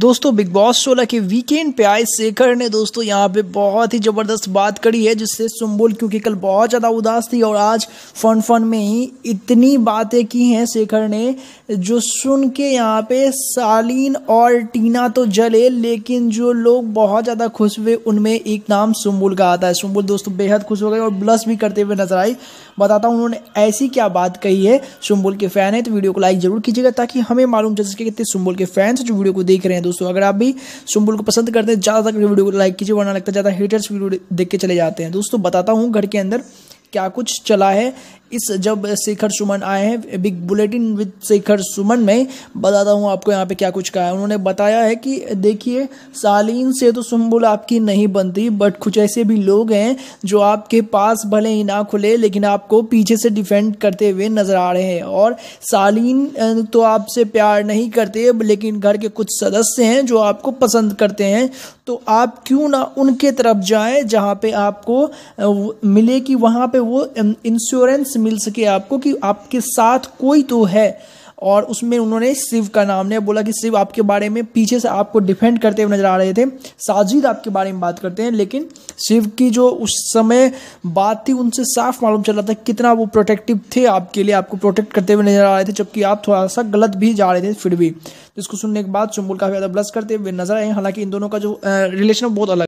दोस्तों big boss शोला के weekend पे आए शेखर ने दोस्तों यहाँ पे बहुत ही ज़बरदस्त बात करी है जिससे सुम्बुल क्योंकि कल बहुत ज़्यादा उदास थी और आज फन फन में ही इतनी बातें की हैं शेखर ने जो सुन के यहाँ पे सालीन और टीना तो जले लेकिन जो लोग बहुत ज़्यादा खुश हुए उनमें एक नाम सुम्बुल का आता है सुम्बुल दोस्तों बेहद खुश हो गए और ब्लस भी करते हुए नजर आई बताता हूँ उन्होंने ऐसी क्या बात कही है सुम्बुल के फ़ैन है तो वीडियो को लाइक ज़रूर कीजिएगा ताकि हमें मालूम चल सके कितने सुम्बुल के फैंस जो वीडियो को देख रहे हैं दोस्तों अगर आप भी सुम्बुल को पसंद करते हैं ज़्यादा तक वीडियो को लाइक कीजिए वरना लगता है ज़्यादा हेटर्स वीडियो देख के चले जाते हैं दोस्तों बताता हूँ घर के अंदर क्या कुछ चला है इस जब शेखर सुमन आए हैं big bulletin with Shekhar Suman में बताता हूँ आपको यहाँ पे क्या कुछ कहा है उन्होंने बताया है कि देखिए सालीन से तो सुम्बुल आपकी नहीं बनती बट कुछ ऐसे भी लोग हैं जो आपके पास भले ही ना खुले लेकिन आपको पीछे से डिफेंड करते हुए नज़र आ रहे हैं और सालीन तो आपसे प्यार नहीं करते लेकिन घर के कुछ सदस्य हैं जो आपको पसंद करते हैं तो आप क्यों ना उनके तरफ जाएं जहाँ पे आपको मिले कि वहां पे वो इंश्योरेंस मिल सके आपको कि आपके साथ कोई तो है और उसमें उन्होंने शिव का नाम लिया बोला कि शिव आपके बारे में पीछे से आपको डिफेंड करते हुए नजर आ रहे थे साजिद आपके बारे में बात करते हैं लेकिन शिव की जो उस समय बात थी उनसे साफ मालूम चल रहा था कितना वो प्रोटेक्टिव थे आपके लिए आपको प्रोटेक्ट करते हुए नजर आ रहे थे जबकि आप थोड़ा सा गलत भी जा रहे थे फिर भी जिसको तो सुनने के बाद चुम्बुल काफ़ी ज़्यादा ब्लस करते हुए नजर आए हालांकि इन दोनों का जो रिलेशन बहुत अलग